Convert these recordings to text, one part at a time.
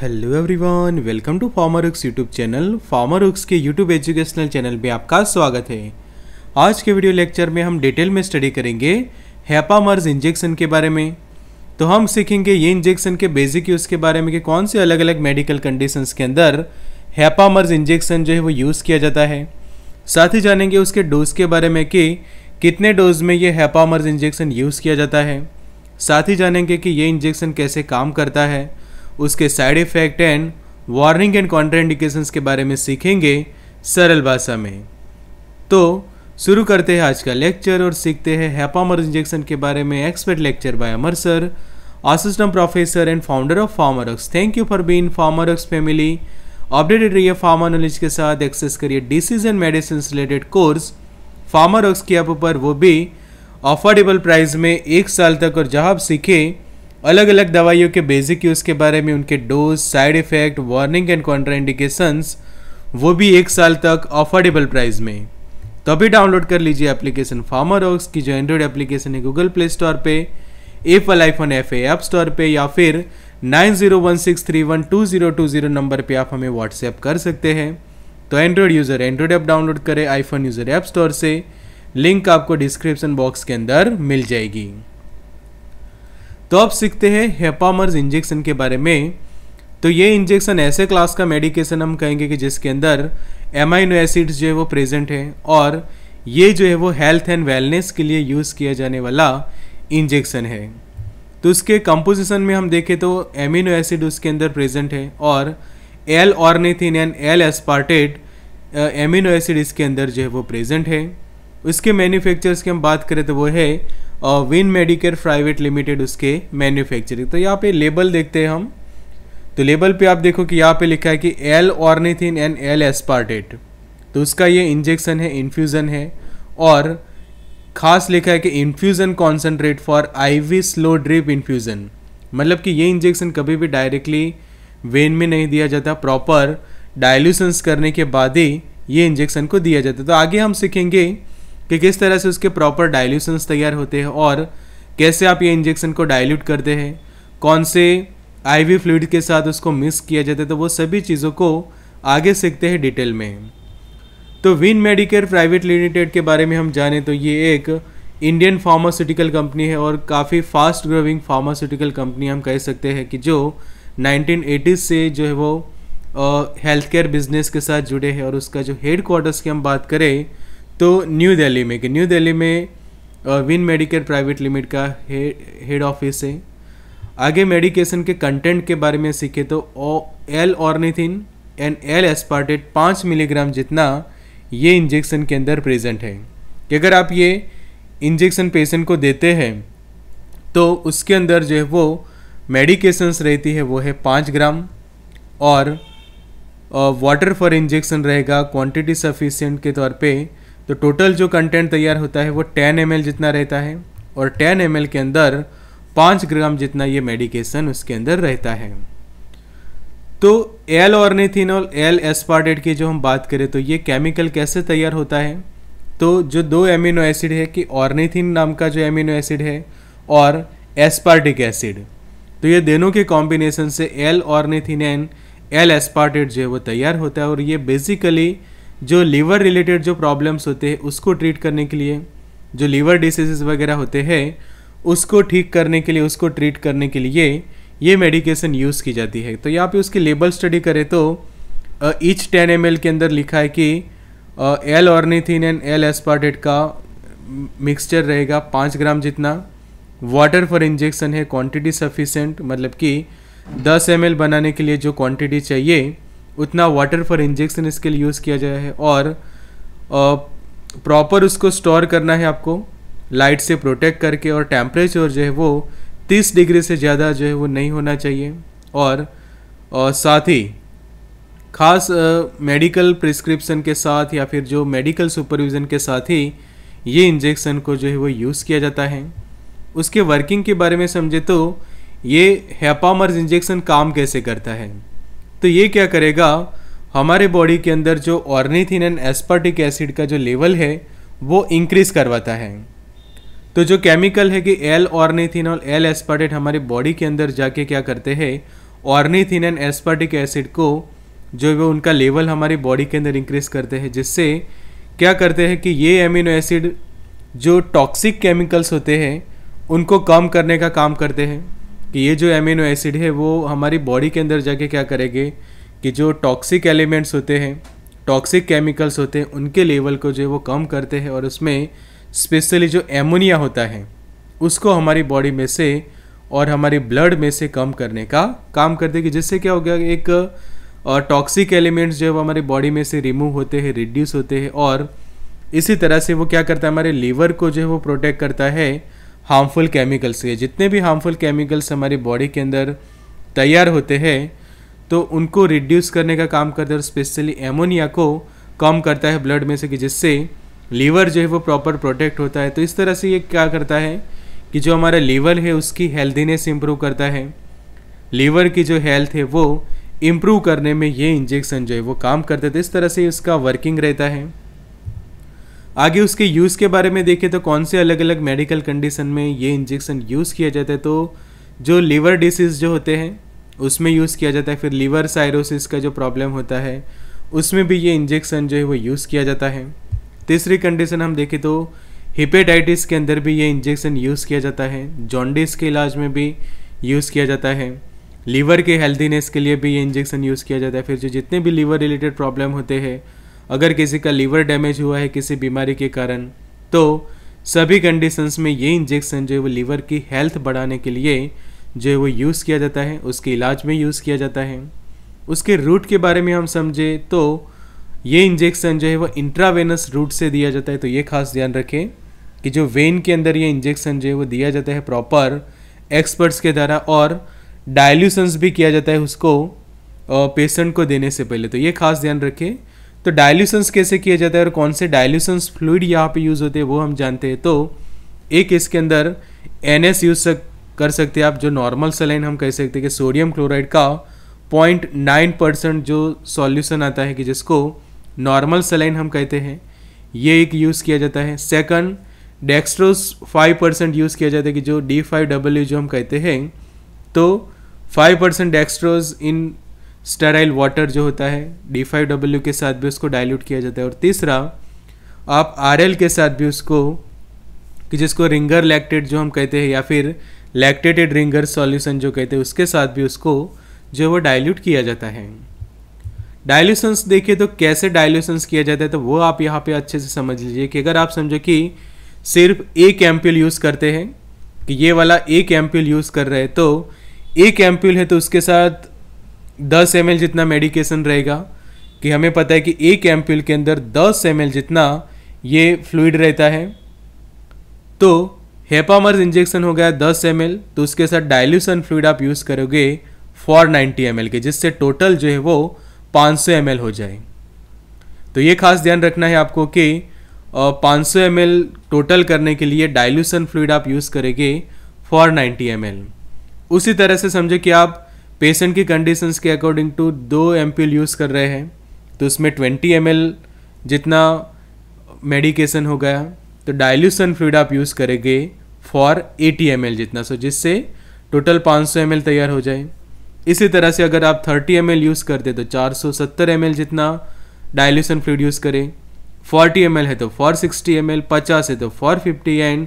hello everyone welcome to PharmaRx YouTube channel PharmaRx के YouTube educational channel में आपका स्वागत है आज के वीडियो लेक्चर में हम डिटेल में स्टडी करेंगे हैपामर्स इंजेक्शन के बारे में तो हम सीखेंगे ये इंजेक्शन के बेसिक यूज़ के बारे में कि कौन से अलग अलग मेडिकल कंडीशंस के अंदर हैपामर्स इंजेक्शन जो है वो यूज़ किया जाता है साथ ही जानेंगे उसके डोज के बारे में कि कितने डोज में ये हैपामर्स इंजेक्शन यूज़ किया जाता है साथ ही जानेंगे कि ये इंजेक्शन कैसे काम करता है उसके side effect and warning and contraindications के बारे में सीखेंगे सरल भाषा में तो शुरू करते हैं आज का लेक्चर और सीखते हैं हैपामर इंजेक्शन के बारे में expert lecture by Amar sir assistant professor and founder of PharmaRx thank you for being PharmaRx family updated रहिए फार्मा नॉलेज के साथ एक्सेस करिए and medicine related course PharmaRx की ऐप पर वो भी अफोर्डेबल प्राइस में एक साल तक और जहाँ आप सीखें अलग अलग दवाइयों के बेसिक यूज़ के बारे में उनके dose side effect warning and contraindications वो भी एक साल तक अफोर्डेबल प्राइस में तो अभी डाउनलोड कर लीजिए एप्लीकेशन ऑक्स की जो एंड्रॉयड एप्लीकेशन है गूगल प्ले स्टोर पे Apple iPhone F app store पे या फिर जीरो नंबर पे आप हमें व्हाट्सएप कर सकते हैं तो Android user Android app download करें आईफोन यूज़र ऐप स्टोर से लिंक आपको डिस्क्रिप्शन बॉक्स के अंदर मिल जाएगी तो अब सीखते हैं हेपामर्स इंजेक्शन के बारे में तो ये इंजेक्शन ऐसे क्लास का मेडिकेशन हम कहेंगे कि जिसके अंदर एमाइनो एसिड्स जो है वो प्रेजेंट हैं और ये जो है वो हेल्थ एंड वेलनेस के लिए यूज़ किया जाने वाला इंजेक्शन है तो उसके कंपोजिशन में हम देखें तो एमिनो एसिड उसके अंदर प्रेजेंट है और L ornithine and L aspartate amino acid इसके अंदर जो है वो प्रेजेंट है उसके मैन्युफैक्चरर्स की हम बात करें तो वो है विन मेडिकेयर प्राइवेट लिमिटेड उसके मैन्युफैक्चरिंग तो यहाँ पे लेबल देखते हैं हम तो लेबल पे आप देखो कि यहाँ पे लिखा है कि L ornithine and L aspartate तो उसका ये इंजेक्शन है इन्फ्यूज़न है और खास लिखा है कि infusion concentrate for I slow drip infusion मतलब कि ये इंजेक्शन कभी भी डायरेक्टली वेन में नहीं दिया जाता प्रॉपर डायल्यूशंस करने के बाद ही ये इंजेक्शन को दिया जाता है तो आगे हम सीखेंगे कि किस तरह से उसके प्रॉपर डायल्यूशंस तैयार होते हैं और कैसे आप ये इंजेक्शन को डायल्यूट करते हैं कौन से आईवी फ्लूड के साथ उसको मिस किया जाता है तो वो सभी चीज़ों को आगे सीखते हैं डिटेल में तो विन मेडिकेयर प्राइवेट लिमिटेड के बारे में हम जाने तो ये एक इंडियन फार्मास्यूटिकल कंपनी है और काफ़ी फास्ट ग्रोविंग फार्मास्यूटिकल कंपनी हम कह सकते हैं कि जो 1980 से जो है वो हेल्थ केयर बिजनेस के साथ जुड़े हैं और उसका जो हेड क्वार्टर्स की हम बात करें तो न्यू दिल्ली में कि न्यू दिल्ली में विन मेडिकेयर प्राइवेट लिमिट का हेड ऑफिस है आगे मेडिकेशन के कंटेंट के बारे में सीखे तो O L ornithine and L aspartate पाँच मिलीग्राम जितना ये इंजेक्शन के अंदर प्रेजेंट है कि अगर आप ये इंजेक्शन पेशेंट को देते हैं तो उसके अंदर जो है वो मेडिकेशंस रहती है वो है पाँच ग्राम और वाटर फॉर इंजेक्शन रहेगा क्वांटिटी सफिशियंट के तौर पे तो टोटल जो कंटेंट तैयार होता है वो टेन एम जितना रहता है और टेन एम के अंदर पाँच ग्राम जितना ये मेडिकेशन उसके अंदर रहता है तो एल ऑर्निथिनॉल एल एस्पार्टेट की जो हम बात करें तो ये केमिकल कैसे तैयार होता है तो जो दो एमिनो एसिड है कि ऑर्निथिन नाम का जो एमिनो एसिड है और एस्पार्टिक एसिड तो ये दोनों के कॉम्बिनेशन से एल ऑर्निथिन एल एस्पार्टेट जो है वो तैयार होता है और ये बेसिकली जो लीवर रिलेटेड जो प्रॉब्लम्स होते हैं उसको ट्रीट करने के लिए जो लीवर डिसीजेज वगैरह होते हैं उसको ठीक करने के लिए उसको ट्रीट करने के लिए ये मेडिकेशन यूज़ की जाती है तो यहाँ पे उसकी लेबल स्टडी करें तो ईच टेन एम के अंदर लिखा है कि L ornithine and L aspartate का मिक्सचर रहेगा पाँच ग्राम जितना वाटर फॉर इंजेक्शन है क्वांटिटी सफिशेंट मतलब कि दस एम बनाने के लिए जो क्वांटिटी चाहिए उतना वाटर फॉर इंजेक्शन इसके लिए यूज़ किया जाए है और प्रॉपर उसको स्टोर करना है आपको लाइट से प्रोटेक्ट करके और टेम्परेचर जो है वो 30 डिग्री से ज़्यादा जो है वो नहीं होना चाहिए और, और साथ ही खास मेडिकल प्रिस्क्रिप्शन के साथ या फिर जो मेडिकल सुपरविज़न के साथ ही ये इंजेक्शन को जो है वो यूज़ किया जाता है उसके वर्किंग के बारे में समझे तो ये हैपामर्स इंजेक्शन काम कैसे करता है तो ये क्या करेगा हमारे बॉडी के अंदर जो ऑर्निथिन एंड एस्पर्टिक एसिड का जो लेवल है वो इंक्रीज करवाता है तो जो केमिकल है कि एल ऑर्निथिन और एल एस्पर्टेट हमारे बॉडी के अंदर जाके क्या करते हैं ऑर्निथिन एंड एस्पर्टिक एसिड को जो वो उनका लेवल हमारी बॉडी के अंदर इंक्रीज करते हैं जिससे क्या करते हैं कि ये एमिनो एसिड जो टॉक्सिक केमिकल्स होते हैं उनको कम करने का काम करते हैं कि ये जो एमिनो एसिड है वो हमारी बॉडी के अंदर जाके क्या करेंगे कि जो टॉक्सिक एलिमेंट्स होते हैं टॉक्सिक केमिकल्स होते हैं उनके लेवल को जो है वो कम करते हैं और उसमें स्पेशली जो एमोनिया होता है उसको हमारी बॉडी में से और हमारे ब्लड में से कम करने का काम करते देगी कि जिससे क्या हो गया एक टॉक्सिक एलिमेंट्स जो है वो हमारी बॉडी में से रिमूव होते हैं रिड्यूस होते हैं और इसी तरह से वो क्या करता है हमारे लीवर को जो है वो प्रोटेक्ट करता है हार्मफुल केमिकल्स के जितने भी हार्मफुल केमिकल्स हमारी बॉडी के अंदर तैयार होते हैं तो उनको रिड्यूस करने का काम करता है और स्पेशली एमोनिया को कम करता है ब्लड में से कि जिससे लीवर जो है वो प्रॉपर प्रोटेक्ट होता है तो इस तरह से ये क्या करता है कि जो हमारा लीवर है उसकी हेल्दीनेस इम्प्रूव करता है लीवर की जो हेल्थ है वो इम्प्रूव करने में ये इंजेक्शन जो है वो काम करते थे तो इस तरह से इसका वर्किंग रहता है आगे उसके यूज़ के बारे में देखें तो कौन से अलग अलग मेडिकल कंडीशन में ये इंजेक्शन यूज़ किया जाता है तो जो लीवर डिसीज़ जो होते हैं उसमें यूज़ किया जाता है फिर लीवर साइरोसिस का जो प्रॉब्लम होता है उसमें भी ये इंजेक्शन जो है वो यूज़ किया जाता है तीसरी कंडीशन हम देखें तो हिपेटाइटिस के अंदर भी ये इंजेक्शन यूज़ किया जाता है जॉन्डिस के इलाज में भी यूज़ किया जाता है लीवर के हेल्दीनेस के लिए भी ये इंजेक्शन यूज़ किया जाता है फिर जो जितने भी लीवर रिलेटेड प्रॉब्लम होते हैं अगर किसी का लीवर डैमेज हुआ है किसी बीमारी के कारण तो सभी कंडीशंस में ये इंजेक्शन जो है वो लीवर की हेल्थ बढ़ाने के लिए जो है वो यूज़ किया जाता है उसके इलाज में यूज़ किया जाता है उसके रूट के बारे में हम समझे तो ये इंजेक्शन जो है वो इंट्रावेनस रूट से दिया जाता है तो ये खास ध्यान रखें कि जो वेन के अंदर ये इंजेक्शन जो है वो दिया जाता है प्रॉपर एक्सपर्ट्स के द्वारा और डायल्यूशंस भी किया जाता है उसको पेशेंट को देने से पहले तो ये खास ध्यान रखें तो डायल्यूशंस कैसे किया जाता है और कौन से डायल्यूशंस फ्लूड यहाँ पे यूज़ होते हैं वो हम जानते हैं तो एक इसके अंदर एन एस यूज सक, कर सकते हैं आप जो नॉर्मल सलाइन हम कह सकते हैं कि सोडियम क्लोराइड का पॉइंट नाइन परसेंट जो सॉल्यूशन आता है कि जिसको नॉर्मल सलाइन हम कहते हैं ये एक यूज़ किया जाता है second dextrose five percent use किया जाता है कि जो डी फाइव डब्ल्यू जो हम कहते हैं तो five percent dextrose in sterile water जो होता है डी फाइव डब्ल्यू के साथ भी उसको डाइल्यूट किया जाता है और तीसरा आप आर एल के साथ भी उसको कि जिसको रिंगर लैक्टेट जो हम कहते हैं या फिर लैक्टेटेड रिंगर सॉल्यूशन जो कहते हैं उसके साथ भी उसको जो वो डाइल्यूट किया जाता है डायल्यूशंस देखिए तो कैसे डायल्यूशंस किया जाता है तो वो आप यहाँ पे अच्छे से समझ लीजिए कि अगर आप समझो कि सिर्फ एक एम्प्यूल यूज़ करते हैं कि ये वाला एक एम्प्यूल यूज़ कर रहे हैं तो एक एम्प्यूल है तो उसके साथ दस एम जितना मेडिकेशन रहेगा कि हमें पता है कि एक एम्प्यूल के अंदर दस एम जितना ये फ्लूड रहता है तो हेपामर्स इंजेक्शन हो गया दस एम तो उसके साथ डायल्यूशन फ्लूड आप यूज़ करोगे फॉर नाइन्टी एम के जिससे टोटल जो है वो पाँच सौ हो जाए तो ये खास ध्यान रखना है आपको कि पाँच सौ टोटल करने के लिए डायल्यूशन फ्लूड आप यूज़ करेंगे फॉर नाइन्टी एम उसी तरह से समझे कि आप पेशेंट की कंडीशंस के अकॉर्डिंग टू दो एम यूज़ कर रहे हैं तो उसमें ट्वेंटी एम जितना मेडिकेशन हो गया तो डायल्यूशन फ्लूड आप यूज़ करेंगे फॉर एटी एम जितना सो जिससे टोटल पाँच सौ एम तैयार हो जाए इसी तरह से अगर आप थर्टी एम यूज़ करते तो चार सौ सत्तर एम जितना डायल्यूशन फ्लूड यूज़ करें फोर्टी एम है तो फॉर सिक्सटी एम एल पचास है तो for fifty and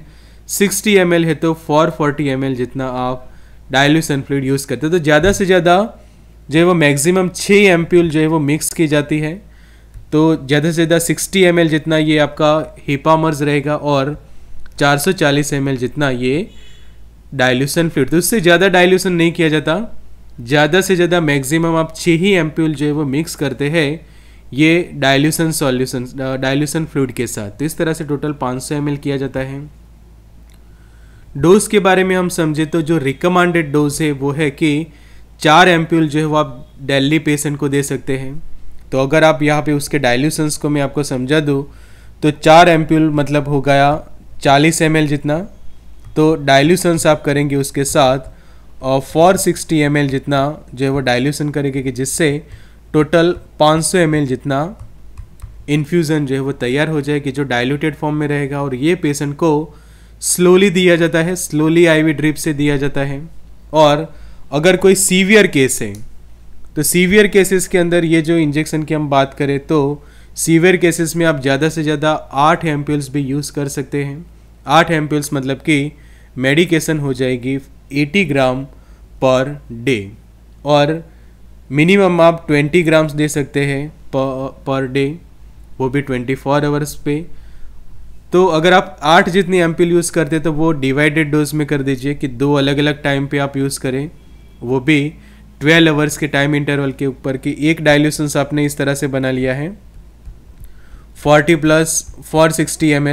sixty M है तो फॉर फोर्टी एम जितना आप डायल्यूसन फ्लूड यूज़ करते हैं तो ज़्यादा से ज़्यादा जो है वो मैक्सिमम छः एम जो है वो मिक्स की जाती है तो ज़्यादा से ज़्यादा सिक्सटी एम जितना ये आपका हिपामर्स रहेगा और चार सौ चालीस एम जितना ये डायल्यूशन फ्लूड तो उससे ज़्यादा डायल्यूसन नहीं किया जाता ज़्यादा से ज़्यादा मैक्सिमम आप छः ही एम जो है वो मिक्स करते हैं ये डायल्यूशन सॉल्यूशन डायल्यूसन फ्लूड के साथ तो इस तरह से टोटल 500 सौ किया जाता है डोज के बारे में हम समझे तो जो रिकमांडेड डोज है वो है कि चार एम्प्यूल जो है वो आप डेली पेशेंट को दे सकते हैं तो अगर आप यहाँ पे उसके डाइल्यूशंस को मैं आपको समझा दूँ तो चार एम्प्यूल मतलब हो गया चालीस एम जितना तो डाइल्यूशंस आप करेंगे उसके साथ और फोर सिक्सटी एम जितना जो है वो डायल्यूशन करेंगे कि जिससे टोटल पाँच सौ एम जितना इन्फ्यूज़न जो है वो तैयार हो जाए कि जो डायल्यूटेड फॉर्म में रहेगा और ये पेशेंट को स्लोली दिया जाता है स्लोली आईवी ड्रिप से दिया जाता है और अगर कोई सीवियर केस है तो सीवियर केसेस के अंदर ये जो इंजेक्शन की हम बात करें तो सीवियर केसेस में आप ज़्यादा से ज़्यादा आठ एम्प्यूल्स भी यूज़ कर सकते हैं आठ एम्प्यूल्स मतलब कि मेडिकेशन हो जाएगी एटी ग्राम पर डे और मिनिमम आप ट्वेंटी ग्राम्स दे सकते हैं पर डे वो भी ट्वेंटी फोर आवर्स पे तो अगर आप आठ जितनी एम यूज़ करते तो वो डिवाइडेड डोज में कर दीजिए कि दो अलग अलग टाइम पे आप यूज़ करें वो भी ट्वेल्व आवर्स के टाइम इंटरवल के ऊपर कि एक डायल्यूशंस आपने इस तरह से बना लिया है forty plus four sixty M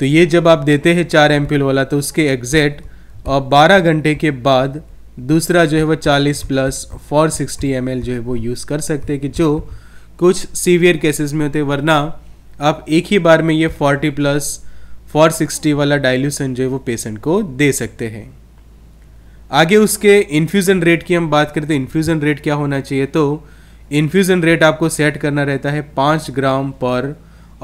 तो ये जब आप देते हैं चार एम वाला तो उसके एग्जैक्ट और बारह घंटे के बाद दूसरा जो है वो चालीस प्लस फोर सिक्सटी एम जो है वो यूज़ कर सकते हैं कि जो कुछ सीवियर केसेस में होते वरना आप एक ही बार में ये 40 प्लस 460 वाला डाइल्यूशन जो है वो पेशेंट को दे सकते हैं आगे उसके इन्फ्यूज़न रेट की हम बात करते हैं इन्फ्यूज़न रेट क्या होना चाहिए तो इन्फ्यूज़न रेट आपको सेट करना रहता है पाँच ग्राम पर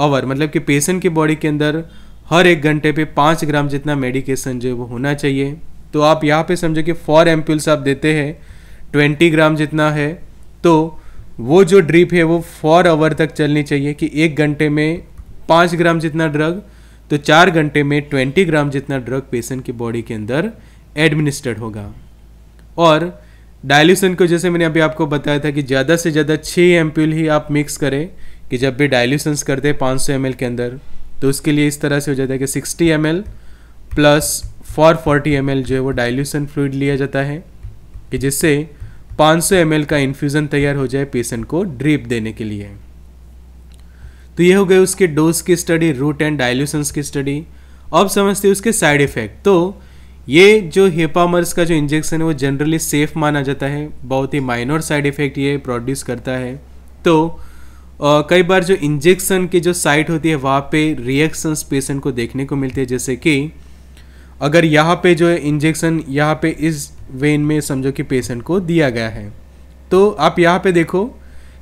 आवर मतलब कि पेशेंट की बॉडी के अंदर हर एक घंटे पे पाँच ग्राम जितना मेडिकेशन जो है वो होना चाहिए तो आप यहाँ पे समझो कि फॉर एम्प्यूल्स आप देते हैं ट्वेंटी ग्राम जितना है तो वो जो ड्रिप है वो फोर आवर तक चलनी चाहिए कि एक घंटे में पाँच ग्राम जितना ड्रग तो चार घंटे में ट्वेंटी ग्राम जितना ड्रग पेशेंट की बॉडी के अंदर एडमिनिस्टर्ड होगा और डायल्यूशन को जैसे मैंने अभी आपको बताया था कि ज़्यादा से ज़्यादा छः एम ही आप मिक्स करें कि जब भी डायल्यूशंस करते हैं पाँच सौ के अंदर तो उसके लिए इस तरह से हो जाता है कि sixty M plus four forty M जो है वो डायल्यूशन फ्लूड लिया जाता है कि जिससे 500 सौ का इन्फ्यूज़न तैयार हो जाए पेशेंट को ड्रिप देने के लिए तो ये हो गए उसके डोज की स्टडी रूट एंड डायल्यूशंस की स्टडी अब समझते हैं उसके साइड इफ़ेक्ट तो ये जो हेपामर्स का जो इंजेक्शन है वो जनरली सेफ माना जाता है बहुत ही माइनर साइड इफ़ेक्ट ये प्रोड्यूस करता है तो आ, कई बार जो इंजेक्शन की जो साइट होती है वहाँ पे रिएक्शंस पेशेंट को देखने को मिलते हैं जैसे कि अगर यहाँ पे जो है इंजेक्शन यहाँ पे इस वेन में समझो कि पेशेंट को दिया गया है तो आप यहाँ पे देखो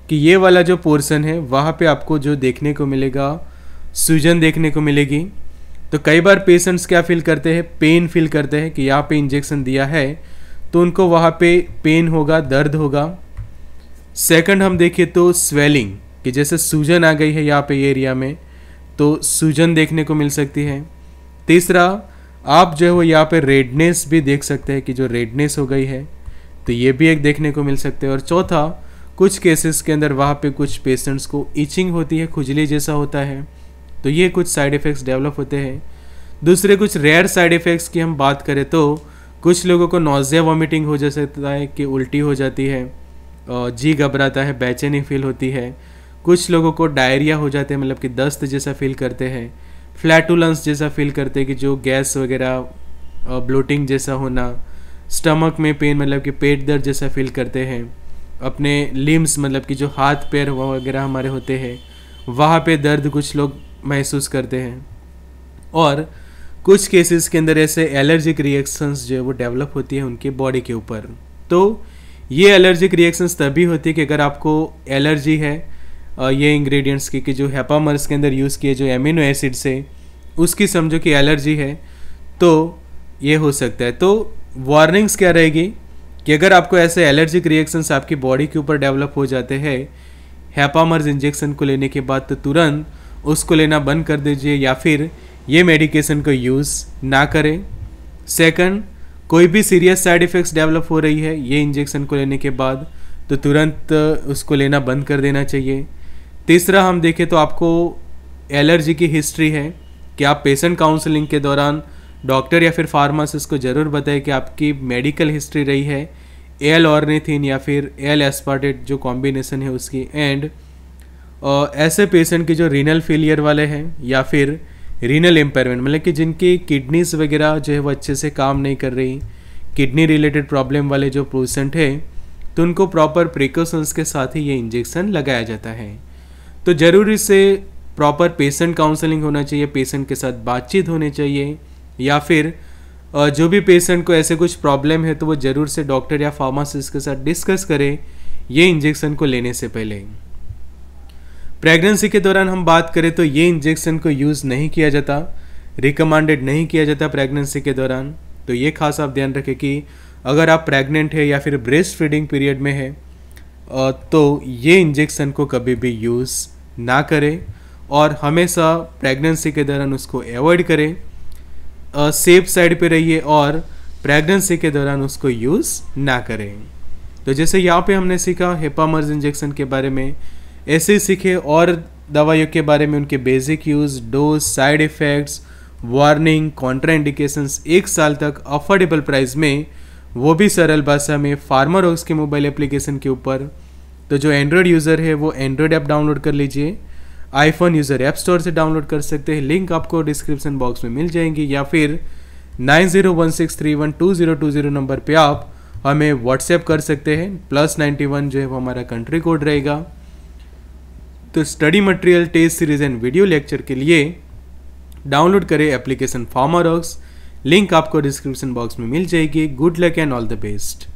कि ये वाला जो पोर्सन है वहाँ पे आपको जो देखने को मिलेगा सूजन देखने को मिलेगी तो कई बार पेशेंट्स क्या फील करते हैं पेन फील करते हैं कि यहाँ पे इंजेक्शन दिया है तो उनको वहाँ पे पेन होगा दर्द होगा सेकंड हम देखें तो स्वेलिंग कि जैसे सूजन आ गई है यहाँ पे एरिया में तो सूजन देखने को मिल सकती है तीसरा आप जो है वो यहाँ पे रेडनेस भी देख सकते हैं कि जो रेडनेस हो गई है तो ये भी एक देखने को मिल सकते है और चौथा कुछ केसेस के अंदर वहाँ पे कुछ पेशेंट्स को इचिंग होती है खुजली जैसा होता है तो ये कुछ साइड इफ़ेक्ट्स डेवलप होते हैं दूसरे कुछ रेयर साइड इफ़ेक्ट्स की हम बात करें तो कुछ लोगों को नोज़िया वॉमिटिंग हो जा सकता है कि उल्टी हो जाती है जी घबराता है बेचैनी फील होती है कुछ लोगों को डायरिया हो जाते हैं मतलब कि दस्त जैसा फील करते हैं फ्लैटुलंस जैसा फील करते हैं कि जो गैस वगैरह ब्लोटिंग जैसा होना स्टमक में पेन मतलब कि पेट दर्द जैसा फील करते हैं अपने लिम्स मतलब कि जो हाथ पैर वगैरह हमारे होते हैं वहाँ पे दर्द कुछ लोग महसूस करते हैं और कुछ केसेस के अंदर ऐसे एलर्जिक रिएक्शंस जो है वो डेवलप होती है उनके बॉडी के ऊपर तो ये एलर्जिक रिएक्शंस तभी होती है कि अगर आपको एलर्जी है ये इंग्रेडिएंट्स की कि जो हैपामर्स के अंदर यूज़ किए जो एमिनो एसिड से उसकी समझो कि एलर्जी है तो ये हो सकता है तो वार्निंग्स क्या रहेगी कि अगर आपको ऐसे एलर्जिक रिएक्शंस आपकी बॉडी के ऊपर डेवलप हो जाते हैं हैपामर्स इंजेक्शन को लेने के बाद तो तुरंत उसको लेना बंद कर दीजिए या फिर ये मेडिकेशन को यूज़ ना करें सेकंड कोई भी सीरियस साइड इफ़ेक्ट्स डेवलप हो रही है ये इंजेक्शन को लेने के बाद तो तुरंत उसको लेना बंद कर देना चाहिए तीसरा हम देखें तो आपको एलर्जी की हिस्ट्री है कि आप पेशेंट काउंसलिंग के दौरान डॉक्टर या फिर फार्मासिस्ट को ज़रूर बताएं कि आपकी मेडिकल हिस्ट्री रही है एल ऑर्निथिन या फिर एल एस्पार्टेट जो कॉम्बिनेसन है उसकी एंड ऐसे पेशेंट के जो रीनल फेलियर वाले हैं या फिर रीनल इम्पेयरमेंट मतलब कि जिनकी किडनीज वगैरह जो है वो अच्छे से काम नहीं कर रही किडनी रिलेटेड प्रॉब्लम वाले जो पेशेंट हैं तो उनको प्रॉपर प्रिकॉशंस के साथ ही ये इंजेक्शन लगाया जाता है तो ज़रूरी इससे प्रॉपर पेशेंट काउंसलिंग होना चाहिए पेशेंट के साथ बातचीत होनी चाहिए या फिर जो भी पेशेंट को ऐसे कुछ प्रॉब्लम है तो वो ज़रूर से डॉक्टर या फार्मासिस्ट के साथ डिस्कस करें ये इंजेक्शन को लेने से पहले प्रेगनेंसी के दौरान हम बात करें तो ये इंजेक्शन को यूज़ नहीं किया जाता रिकमेंडेड नहीं किया जाता प्रेगनेंसी के दौरान तो ये खास आप ध्यान रखें कि अगर आप प्रेग्नेंट है या फिर ब्रेस्ट फीडिंग पीरियड में है तो ये इंजेक्शन को कभी भी यूज़ ना करें और हमेशा प्रेगनेंसी के दौरान उसको अवॉइड करें सेफ साइड पे रहिए और प्रेगनेंसी के दौरान उसको यूज़ ना करें तो जैसे यहाँ पे हमने सीखा हेपामर्ज इंजेक्शन के बारे में ऐसे सीखे और दवाइयों के बारे में उनके basic use dose side effects warning contraindications एक साल तक अफोर्डेबल प्राइस में वो भी सरल भाषा में फार्मर हाउस के मोबाइल एप्लीकेशन के ऊपर तो जो एंड्रॉयड यूज़र है वो एंड्रॉयड ऐप डाउनलोड कर लीजिए आईफोन यूज़र ऐप स्टोर से डाउनलोड कर सकते हैं लिंक आपको डिस्क्रिप्शन बॉक्स में मिल जाएंगी या फिर nine zero one six three one two zero two zero number पर आप हमें व्हाट्सएप कर सकते हैं प्लस नाइन्टी वन जो है वो हमारा कंट्री कोड रहेगा तो study material test series and video lecture के लिए डाउनलोड करें एप्लीकेशन फार्मर वर्क्स लिंक आपको डिस्क्रिप्शन बॉक्स में मिल जाएगी good luck and all the best